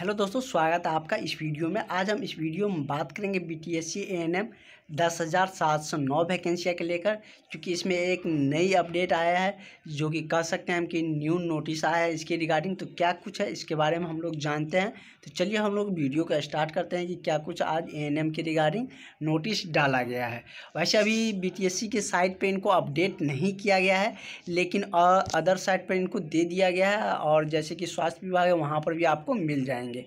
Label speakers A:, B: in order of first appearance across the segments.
A: hello दोस्तों स्वागत है आपका इस वीडियो में आज हम इस वीडियो में बात करेंगे B T S C A N M दस हज़ार सात सौ नौ वैकेंसियाँ के लेकर क्योंकि इसमें एक नई अपडेट आया है जो कि कह सकते हैं हम कि न्यू नोटिस आया है इसके रिगार्डिंग तो क्या कुछ है इसके बारे में हम लोग जानते हैं तो चलिए हम लोग वीडियो का स्टार्ट करते हैं कि क्या कुछ आज ए एन एम के रिगार्डिंग नोटिस डाला गया है वैसे अभी बी टी एस सी के साइट पर इनको अपडेट नहीं किया गया है लेकिन अदर साइट पर इनको दे दिया गया है और जैसे कि स्वास्थ्य विभाग है वहाँ पर भी आपको मिल जाएंगे जाएंगे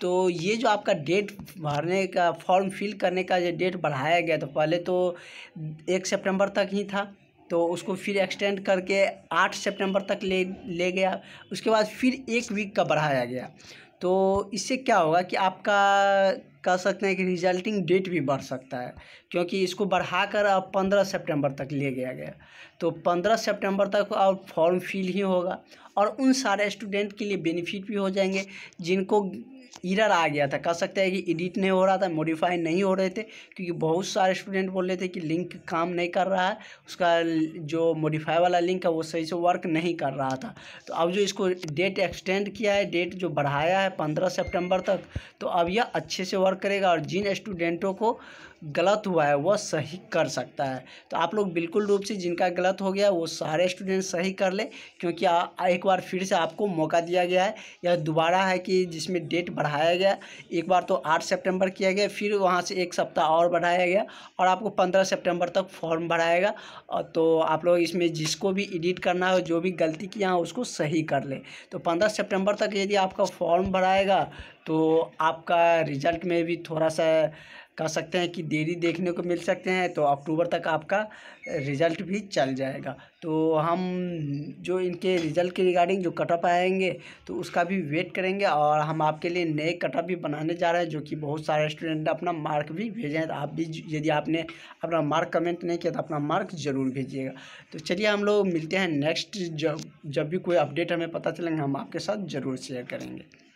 A: तो ये जो आपका डेट भरने का फॉर्म फिल करने का जो डेट बढ़ाया गया तो पहले तो एक सितंबर तक ही था तो उसको फिर एक्सटेंड करके आठ सितंबर तक ले ले गया उसके बाद फिर एक वीक का बढ़ाया गया तो इससे क्या होगा कि आपका कह सकते हैं कि रिजल्टिंग डेट भी बढ़ सकता है क्योंकि इसको बढ़ाकर अब पंद्रह सितंबर तक ले गया गया तो पंद्रह सितंबर तक और फॉर्म फिल ही होगा और उन सारे स्टूडेंट के लिए बेनिफिट भी हो जाएंगे जिनको इरर आ गया था कह सकते हैं कि एडिट नहीं हो रहा था मॉडिफाई नहीं हो रहे थे क्योंकि बहुत सारे स्टूडेंट बोल रहे थे कि लिंक काम नहीं कर रहा है उसका जो मॉडिफाई वाला लिंक है वो सही से वर्क नहीं कर रहा था तो अब जो इसको डेट एक्सटेंड किया है डेट जो बढ़ाया है पंद्रह सेप्टेम्बर तक तो अब यह अच्छे से वर्क करेगा और जिन स्टूडेंटों को गलत हुआ है वह सही कर सकता है तो आप लोग बिल्कुल रूप से जिनका गलत हो गया वो सारे स्टूडेंट सही कर ले क्योंकि आ, एक बार फिर से आपको मौका दिया गया है यह दोबारा है कि जिसमें डेट बढ़ाया गया एक बार तो आठ सितंबर किया गया फिर वहाँ से एक सप्ताह और बढ़ाया गया और आपको पंद्रह सेप्टेम्बर तक फॉर्म भराएगा तो आप लोग इसमें जिसको भी एडिट करना हो जो भी गलती किया हो उसको सही कर ले तो पंद्रह सेप्टेम्बर तक यदि आपका फॉर्म भराएगा तो आपका रिजल्ट में भी थोड़ा सा कह सकते हैं कि देरी देखने को मिल सकते हैं तो अक्टूबर तक आपका रिज़ल्ट भी चल जाएगा तो हम जो इनके रिज़ल्ट के रिगार्डिंग जो कटअप आएंगे तो उसका भी वेट करेंगे और हम आपके लिए नए कटअप भी बनाने जा रहे हैं जो कि बहुत सारे स्टूडेंट अपना मार्क भी भेजे हैं तो आप भी यदि आपने अपना मार्क कमेंट नहीं किया तो अपना मार्क ज़रूर भेजिएगा तो चलिए हम लोग मिलते हैं नेक्स्ट जब जब भी कोई अपडेट हमें पता चलेंगे हम आपके साथ ज़रूर शेयर करेंगे